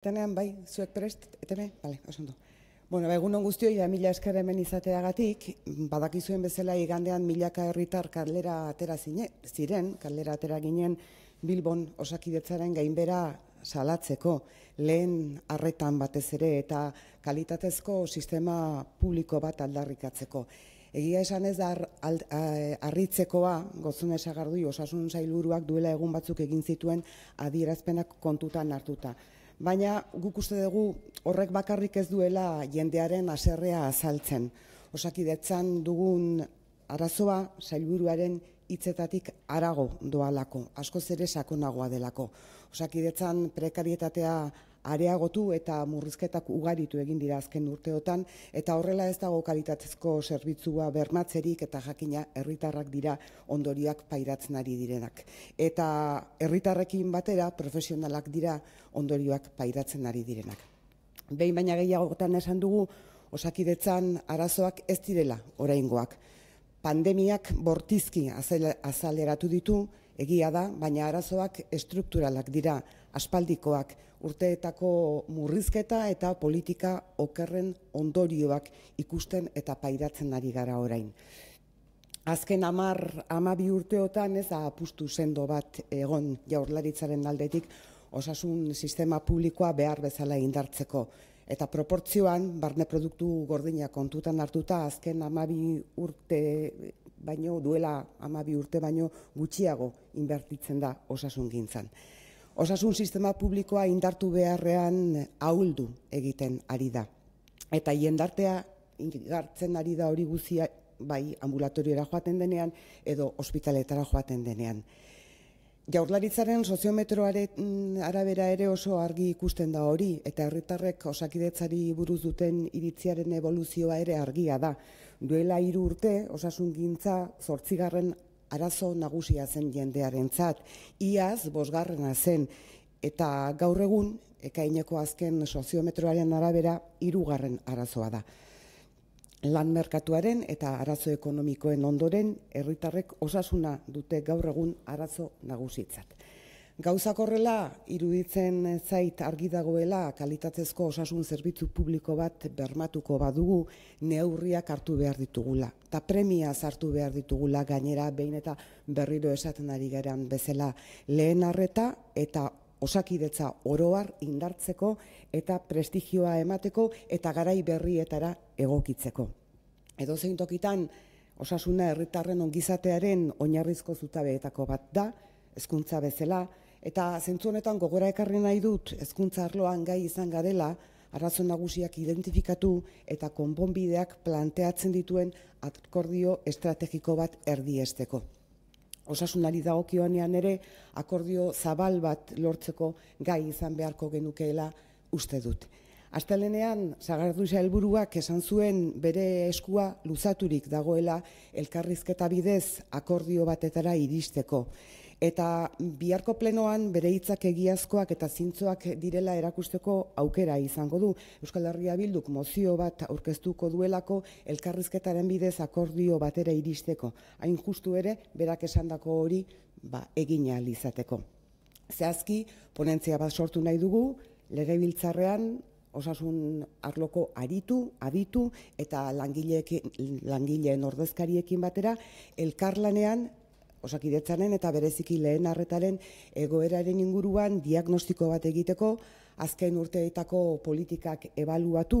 Tenean, bai, zuek prest, eteme, bale, osondo. Bueno, ba, egun onguztioi da ba, mila esker hemen izateagatik, badakizuen bezala igandean milaka herritar karlera atera ziren, karlera atera ginen Bilbon osakidetzaren gainbera salatzeko, lehen arretan batez ere eta kalitatezko sistema publiko bat aldarrikatzeko. Egia esan ez da harritzekoa, gozun esagardui, osasun zailuruak duela egun batzuk egin zituen adierazpenak kontutan hartuta baina guk uste dugu horrek bakarrik ez duela jendearen haserrea azaltzen. Osakidetzan dugun arazoa sailburuaren hitzetatik arago doalako, askoz ere sakonagoa delako. Osakidetzan prekarietatea areagotu eta murrizketak ugaritu egin dira azken urteotan eta horrela ez dago kalitatezko zerbitzua bermatzerik eta jakina herritarrak dira ondoriak pairatzen ari direnak eta herritarrekin batera profesionalak dira ondorioak pairatzen ari direnak. Behin baina gehiagotan esan dugu osakidetzan arazoak ez direla oraingoak. Pandemiak bortizki azaleratu ditu egia da, baina arazoak estrukturalak dira aspaldikoak, urteetako murrizketa eta politika okerren ondorioak ikusten eta pairatzen ari gara orain. Azken amar, amabi urteotan ez da apustu sendo bat egon jaurlaritzaren aldetik osasun sistema publikoa behar bezala indartzeko. Eta proportzioan, barne produktu gordinak kontutan hartuta, azken amabi urte baino, duela amabi urte baino gutxiago inbertitzen da osasun gintzan. Osasun sistema publikoa indartu beharrean ahuldu egiten ari da. Eta jendartea gartzen ari da hori guzia bai ambulatorioera joaten denean edo ospitaletara joaten denean. Jaurlaritzaren soziometroaren arabera ere oso argi ikusten da hori eta herritarrek osakidetzari buruz duten iritziaren evoluzioa ere argia da. Duela hiru urte osasungintza zortzigarren arazo nagusia zen jendearentzat. Iaz bosgarrena zen eta gaur egun ekaineko azken soziometroaren arabera hirugarren arazoa da. Lan merkatuaren eta arazo ekonomikoen ondoren herritarrek osasuna dute gaur egun arazo nagusitzat. Gauzak iruditzen zait argi dagoela kalitatezko osasun zerbitzu publiko bat bermatuko badugu neurriak hartu behar ditugula. Ta premia hartu behar ditugula gainera behin eta berriro esaten ari garen bezala lehen arreta eta osakidetza oroar indartzeko eta prestigioa emateko eta garai berrietara egokitzeko. Edo zein tokitan osasuna herritarren ongizatearen oinarrizko zutabeetako bat da, hezkuntza bezala, Eta zentzu honetan gogora ekarri nahi dut hezkuntza arloan gai izan garela arrazo nagusiak identifikatu eta konbonbideak planteatzen dituen akordio estrategiko bat erdiesteko. Osasunari dagokionean ere akordio zabal bat lortzeko gai izan beharko genukeela uste dut. Astelenean Sagarduza helburuak esan zuen bere eskua luzaturik dagoela elkarrizketa bidez akordio batetara iristeko eta biharko plenoan bere hitzak egiazkoak eta zintzoak direla erakusteko aukera izango du. Euskal Herria Bilduk mozio bat aurkeztuko duelako elkarrizketaren bidez akordio batera iristeko. Hain justu ere, berak esandako hori ba, egin alizateko. Zehazki, ponentzia bat sortu nahi dugu, lege osasun arloko aritu, aditu eta langileen ordezkariekin batera, elkarlanean osakidetzaren eta bereziki lehen arretaren egoeraren inguruan diagnostiko bat egiteko, azken urteetako politikak ebaluatu,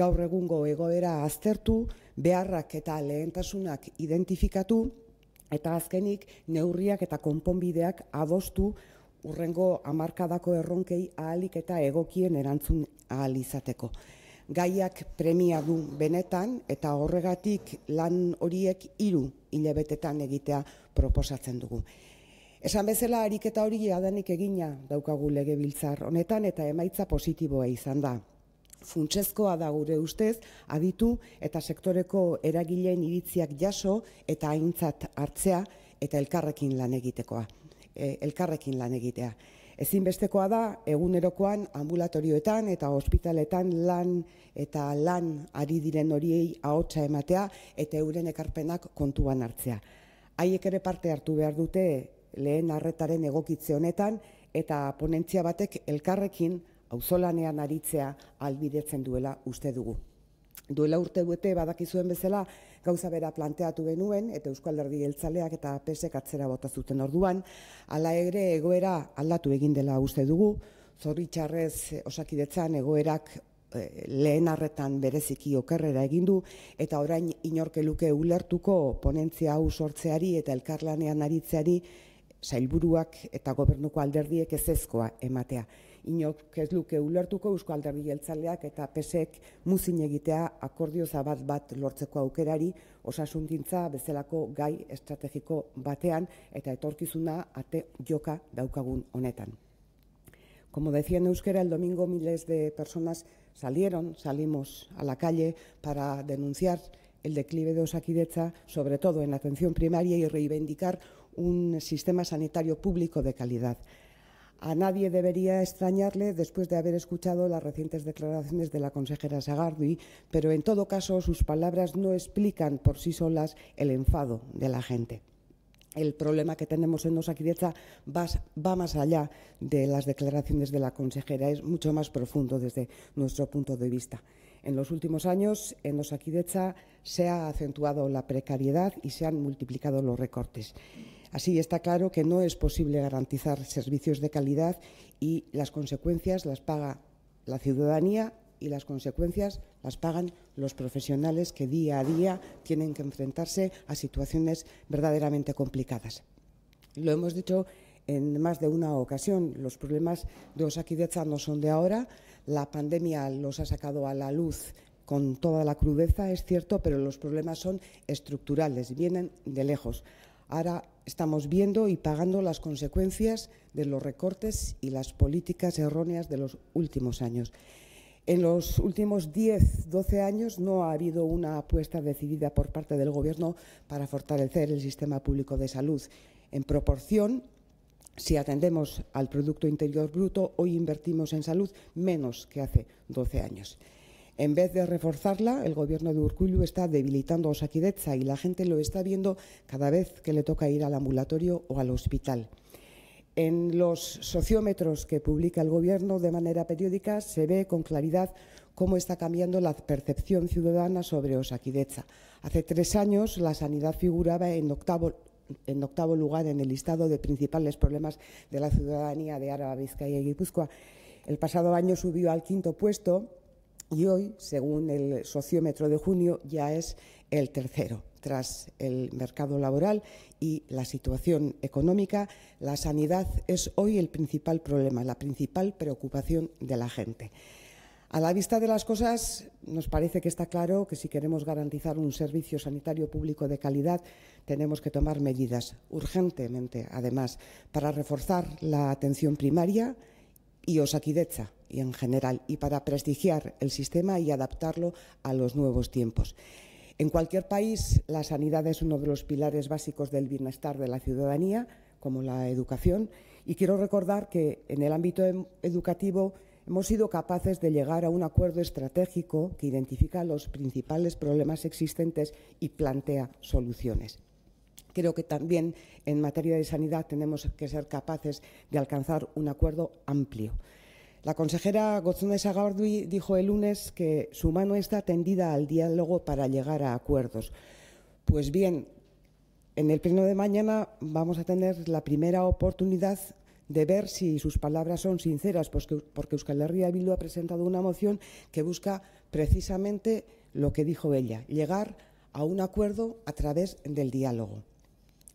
gaur egungo egoera aztertu, beharrak eta lehentasunak identifikatu, eta azkenik neurriak eta konponbideak adostu urrengo hamarkadako erronkei ahalik eta egokien erantzun ahal izateko gaiak premia du benetan eta horregatik lan horiek hiru hilabetetan egitea proposatzen dugu. Esan bezala ariketa hori adanik egina daukagu legebiltzar honetan eta emaitza positiboa izan da. Funtsezkoa da gure ustez, aditu eta sektoreko eragileen iritziak jaso eta haintzat hartzea eta elkarrekin lan egitekoa. Eh, elkarrekin lan egitea. Ezinbestekoa da, egunerokoan ambulatorioetan eta ospitaletan lan eta lan ari diren horiei ahotsa ematea eta euren ekarpenak kontuan hartzea. Haiek ere parte hartu behar dute lehen harretaren egokitze honetan eta ponentzia batek elkarrekin auzolanean aritzea albidetzen duela uste dugu duela urte duete badakizuen bezala gauza bera planteatu genuen eta Euskal Herri Geltzaleak eta PSek atzera bota zuten orduan, hala ere egoera aldatu egin dela uste dugu, zorritxarrez eh, osakidetzan egoerak eh, lehen arretan bereziki okerrera egin du eta orain inorke luke ulertuko ponentzia hau sortzeari eta elkarlanean aritzeari sailburuak eta gobernuko alderdiek ezezkoa ematea. inok ez luke ulertuko Eusko Alderdi Jeltzaleak eta PSek muzin egitea akordio zabat bat lortzeko aukerari osasuntintza bezalako gai estrategiko batean eta etorkizuna ate joka daukagun honetan. Como decía en euskera, el domingo miles de personas salieron, salimos a la calle para denunciar el declive de osakidecha sobre todo en la atención primaria, y reivindicar un sistema sanitario público de calidad. A nadie debería extrañarle después de haber escuchado las recientes declaraciones de la consejera Sagardi, pero en todo caso sus palabras no explican por sí solas el enfado de la gente el problema que tenemos en Osakidecha va, va, más allá de las declaraciones de la consejera, es mucho más profundo desde nuestro punto de vista. En los últimos años, en Osakidecha se ha acentuado la precariedad y se han multiplicado los recortes. Así está claro que no es posible garantizar servicios de calidad y las consecuencias las paga la ciudadanía y las consecuencias las pagan los profesionales que día a día tienen que enfrentarse a situaciones verdaderamente complicadas. Lo hemos dicho en más de una ocasión, los problemas de Osakidecha no son de ahora, la pandemia los ha sacado a la luz con toda la crudeza, es cierto, pero los problemas son estructurales, y vienen de lejos. Ahora estamos viendo y pagando las consecuencias de los recortes y las políticas erróneas de los últimos años. En los últimos 10, 12 años no ha habido una apuesta decidida por parte del Gobierno para fortalecer el sistema público de salud. En proporción, si atendemos al Producto Interior Bruto, hoy invertimos en salud menos que hace 12 años. En vez de reforzarla, el gobierno de Urkullu está debilitando a y la gente lo está viendo cada vez que le toca ir al ambulatorio o al hospital. En los sociómetros que publica el Gobierno de manera periódica se ve con claridad cómo está cambiando la percepción ciudadana sobre Osakideza. Hace tres años la sanidad figuraba en octavo, en octavo lugar en el listado de principales problemas de la ciudadanía de Araba, Vizcaya y Guipúzcoa. El pasado año subió al quinto puesto y hoy, según el sociómetro de junio, ya es el tercero tras el mercado laboral y la situación económica, la sanidad es hoy el principal problema, la principal preocupación de la gente. A la vista de las cosas, nos parece que está claro que si queremos garantizar un servicio sanitario público de calidad, tenemos que tomar medidas urgentemente, además, para reforzar la atención primaria y Osakidecha, y en general y para prestigiar el sistema y adaptarlo a los nuevos tiempos. En cualquier país, la sanidad es uno de los pilares básicos del bienestar de la ciudadanía, como la educación, y quiero recordar que en el ámbito em, educativo hemos sido capaces de llegar a un acuerdo estratégico que identifica los principales problemas existentes y plantea soluciones. Creo que también en materia de sanidad tenemos que ser capaces de alcanzar un acuerdo amplio. La consejera González Gordui dijo el lunes que su mano está tendida al diálogo para llegar a acuerdos. Pues bien, en el pleno de mañana vamos a tener la primera oportunidad de ver si sus palabras son sinceras, porque Euskal Herria ha presentado una moción que busca precisamente lo que dijo ella, llegar a un acuerdo a través del diálogo.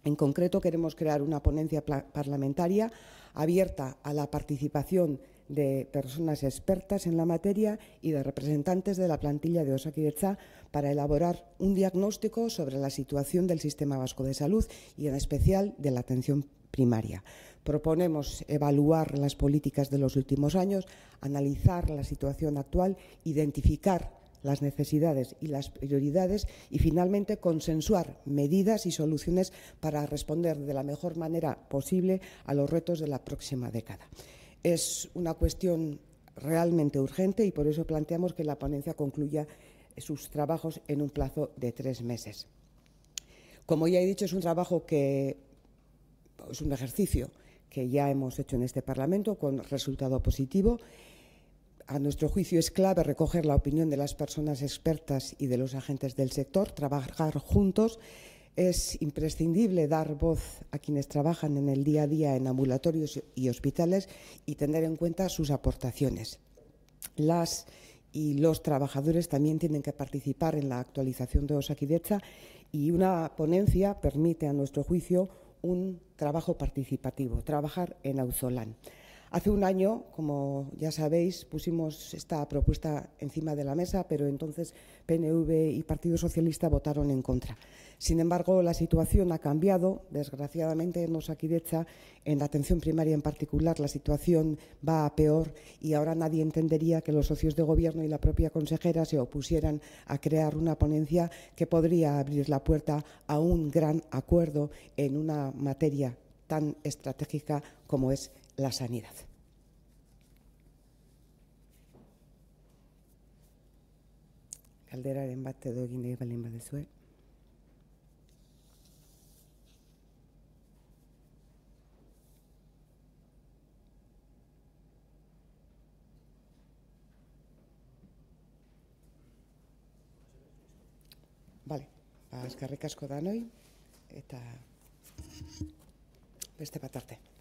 En concreto, queremos crear una ponencia parlamentaria abierta a la participación de personas expertas en la materia y de representantes de la plantilla de Osakidecha para elaborar un diagnóstico sobre la situación del sistema vasco de salud y en especial de la atención primaria. Proponemos evaluar las políticas de los últimos años, analizar la situación actual, identificar las necesidades y las prioridades y finalmente consensuar medidas y soluciones para responder de la mejor manera posible a los retos de la próxima década. Es una cuestión realmente urgente y por eso planteamos que la ponencia concluya sus trabajos en un plazo de tres meses. Como ya he dicho, es un trabajo que es un ejercicio que ya hemos hecho en este Parlamento con resultado positivo. A nuestro juicio es clave recoger la opinión de las personas expertas y de los agentes del sector, trabajar juntos es imprescindible dar voz a quienes trabajan en el día a día en ambulatorios y hospitales y tener en cuenta sus aportaciones. Las y los trabajadores también tienen que participar en la actualización de Osaquidecha y una ponencia permite, a nuestro juicio, un trabajo participativo, trabajar en Auzolán. Hace un año, como ya sabéis, pusimos esta propuesta encima de la mesa, pero entonces PNV y Partido Socialista votaron en contra. Sin embargo, la situación ha cambiado. Desgraciadamente, en Osakidecha, en la atención primaria en particular, la situación va a peor y ahora nadie entendería que los socios de Gobierno y la propia consejera se opusieran a crear una ponencia que podría abrir la puerta a un gran acuerdo en una materia tan estratégica como es la sanidad. Galderaren bat edo egin nahi balin de Bale, ba, eskarrik asko danoi, eta beste bat